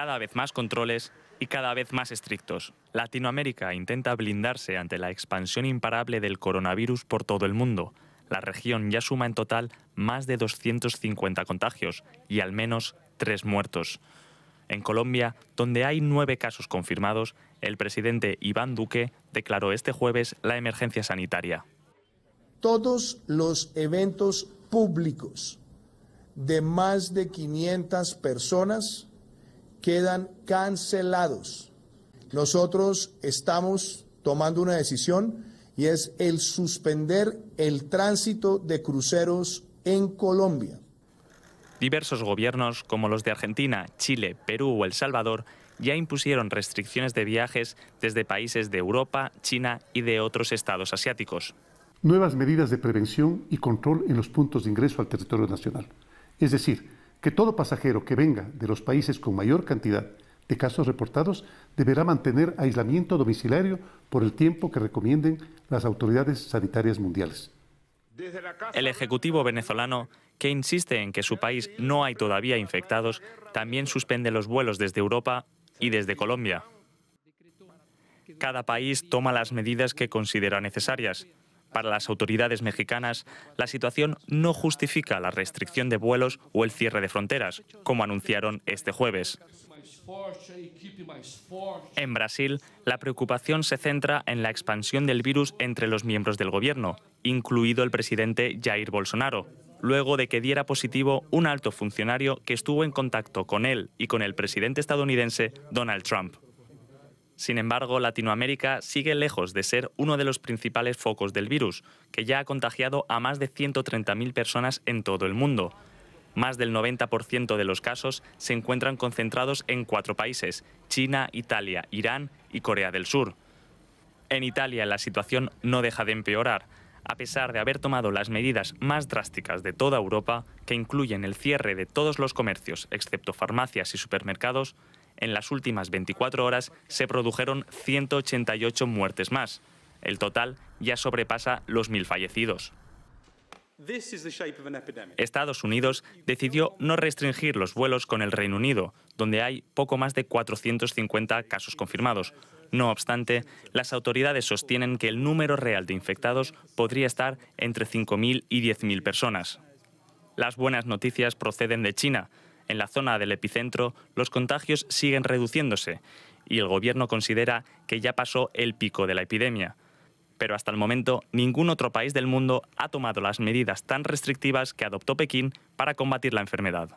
cada vez más controles y cada vez más estrictos. Latinoamérica intenta blindarse ante la expansión imparable del coronavirus por todo el mundo. La región ya suma en total más de 250 contagios y al menos tres muertos. En Colombia, donde hay nueve casos confirmados, el presidente Iván Duque declaró este jueves la emergencia sanitaria. Todos los eventos públicos de más de 500 personas quedan cancelados. Nosotros estamos tomando una decisión y es el suspender el tránsito de cruceros en Colombia. Diversos gobiernos, como los de Argentina, Chile, Perú o El Salvador, ya impusieron restricciones de viajes desde países de Europa, China y de otros estados asiáticos. Nuevas medidas de prevención y control en los puntos de ingreso al territorio nacional. Es decir, que todo pasajero que venga de los países con mayor cantidad de casos reportados deberá mantener aislamiento domiciliario por el tiempo que recomienden las autoridades sanitarias mundiales. El Ejecutivo venezolano, que insiste en que su país no hay todavía infectados, también suspende los vuelos desde Europa y desde Colombia. Cada país toma las medidas que considera necesarias, para las autoridades mexicanas, la situación no justifica la restricción de vuelos o el cierre de fronteras, como anunciaron este jueves. En Brasil, la preocupación se centra en la expansión del virus entre los miembros del gobierno, incluido el presidente Jair Bolsonaro, luego de que diera positivo un alto funcionario que estuvo en contacto con él y con el presidente estadounidense Donald Trump. Sin embargo, Latinoamérica sigue lejos de ser uno de los principales focos del virus, que ya ha contagiado a más de 130.000 personas en todo el mundo. Más del 90% de los casos se encuentran concentrados en cuatro países, China, Italia, Irán y Corea del Sur. En Italia la situación no deja de empeorar, a pesar de haber tomado las medidas más drásticas de toda Europa, que incluyen el cierre de todos los comercios, excepto farmacias y supermercados, en las últimas 24 horas se produjeron 188 muertes más. El total ya sobrepasa los 1.000 fallecidos. Estados Unidos decidió no restringir los vuelos con el Reino Unido, donde hay poco más de 450 casos confirmados. No obstante, las autoridades sostienen que el número real de infectados podría estar entre 5.000 y 10.000 personas. Las buenas noticias proceden de China, en la zona del epicentro, los contagios siguen reduciéndose y el gobierno considera que ya pasó el pico de la epidemia. Pero hasta el momento, ningún otro país del mundo ha tomado las medidas tan restrictivas que adoptó Pekín para combatir la enfermedad.